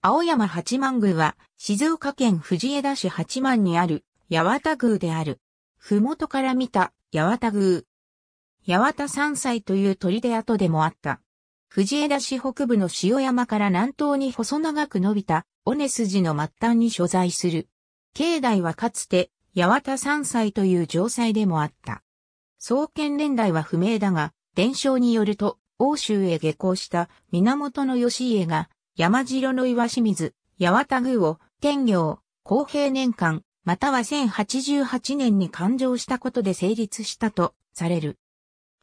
青山八幡宮は静岡県藤枝市八幡にある八幡宮である。ふもとから見た八幡宮。八幡山菜という砦跡でもあった。藤枝市北部の塩山から南東に細長く伸びた尾根筋の末端に所在する。境内はかつて八幡山菜という城塞でもあった。創建年代は不明だが、伝承によると、欧州へ下校した源義家が山城の岩清水、八幡宮を、天行、公平年間、または1088年に誕生したことで成立したとされる。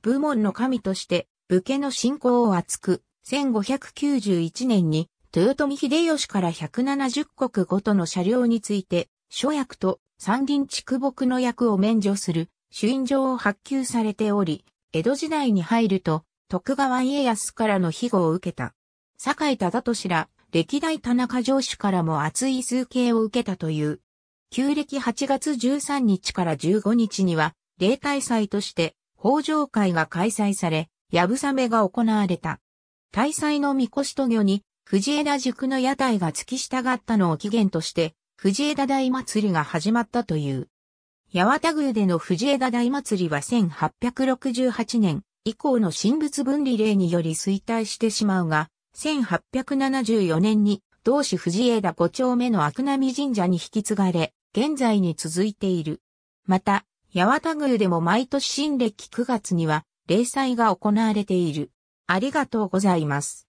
部門の神として、武家の信仰を厚く、1591年に、豊臣秀吉から170国ごとの車両について、諸役と山林畜牧の役を免除する、主因状を発給されており、江戸時代に入ると、徳川家康からの庇護を受けた。坂井忠俊ら、歴代田中城主からも熱い崇敬を受けたという。旧暦8月13日から15日には、例大祭として、法上会が開催され、やぶさめが行われた。大祭の御子しと魚に、藤枝塾の屋台が付き従ったのを起源として、藤枝大祭りが始まったという。八幡宮での藤枝大祭りは1868年以降の神仏分離令により衰退してしまうが、1874年に同市藤枝五丁目の悪波神社に引き継がれ、現在に続いている。また、八幡宮でも毎年新暦9月には、例祭が行われている。ありがとうございます。